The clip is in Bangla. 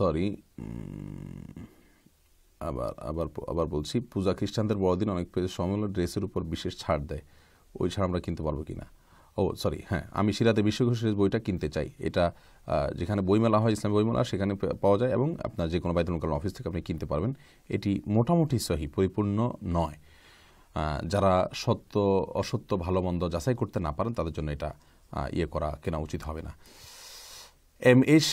সরি আবার আবার আবার বলছি পূজা খ্রিস্টানদের বড়দিন অনেক সময় ড্রেসের উপর বিশেষ ছাড় দেয় ওই ছাড় আমরা কিনতে পারবো কিনা ও সরি হ্যাঁ আমি সিরাতে বিশ্বঘোষের বইটা কিনতে চাই এটা যেখানে বইমেলা হয় ইসলাম বইমেলা সেখানে পাওয়া যায় এবং আপনার যে কোনো কালন অফিস থেকে আপনি কিনতে পারবেন এটি মোটামুটি সহি পরিপূর্ণ নয় যারা সত্য অসত্য ভালো মন্দ যাচাই করতে না পারেন তাদের জন্য এটা ইয়ে করা কেনা উচিত হবে না এম এস